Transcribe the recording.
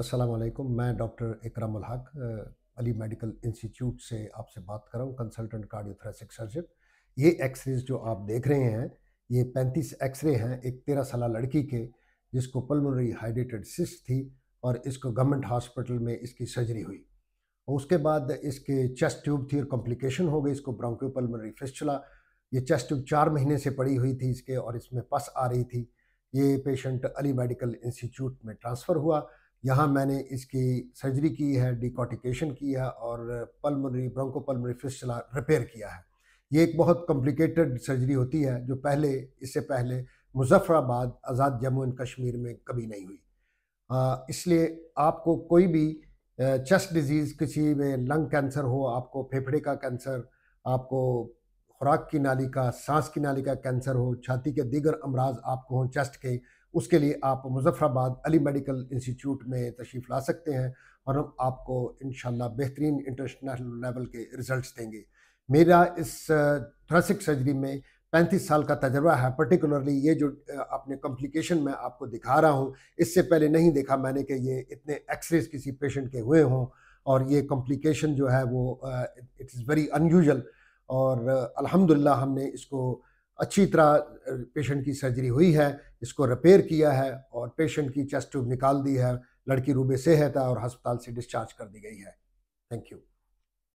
असलम मैं डॉक्टर इकराम हक अली मेडिकल इंस्टीट्यूट से आपसे बात कर रहा हूँ कंसल्टेंट कार्डियोथोरेसिक सर्जन ये एक्सरेज जो आप देख रहे हैं ये 35 एक्सरे हैं एक तेरह साल लड़की के जिसको पल्मोनरी हाइड्रेटेड सिस्ट थी और इसको गवर्नमेंट हॉस्पिटल में इसकी सर्जरी हुई और उसके बाद इसके चेस्ट ट्यूब थी और कॉम्प्लिकेशन हो गई इसको ब्रोंक्यो पल्मोनरी फिस्टुला ये चेस्ट ट्यूब चार महीने से पड़ी हुई थी इसके और इसमें पस आ रही थी ये पेशेंट अली मेडिकल इंस्टीट्यूट में ट्रांसफ़र हुआ यहाँ मैंने इसकी सर्जरी की है डिकॉटिकेशन की है और pulmonary broncho pulmonary fistula repair किया है ये एक बहुत कॉम्प्लिकेटेड सर्जरी होती है जो पहले इससे पहले मुजफ्फराबाद आज़ाद जम्मू एंड कश्मीर में कभी नहीं हुई इसलिए आपको कोई भी चेस्ट डिजीज़ किसी में लंग कैंसर हो आपको फेफड़े का कैंसर आपको खुराक की नाली का सांस की नाली का कैंसर हो छाती के दीगर अमराज आपको हों चेस्ट के उसके लिए आप मुजफ़राबाद अली मेडिकल इंस्टीट्यूट में तशरीफ़ ला सकते हैं और हम आपको इन बेहतरीन इंटरनेशनल लेवल के रिज़ल्ट देंगे मेरा इस थ्रासिक सर्जरी में पैंतीस साल का तजर्बा है पर्टिकुलरली ये जो अपने कॉम्प्लिकेशन मैं आपको दिखा रहा हूँ इससे पहले नहीं देखा मैंने कि ये इतने एक्सरेज किसी पेशेंट के हुए हों और ये कॉम्प्लिकेशन जो है वो इट इज़ वेरी अनयूजल और अलहमदिल्ला हमने इसको अच्छी तरह पेशेंट की सर्जरी हुई है इसको रिपेयर किया है और पेशेंट की चेस्ट ट्यूब निकाल दी है लड़की रूबे सेहत है और अस्पताल से डिस्चार्ज कर दी गई है थैंक यू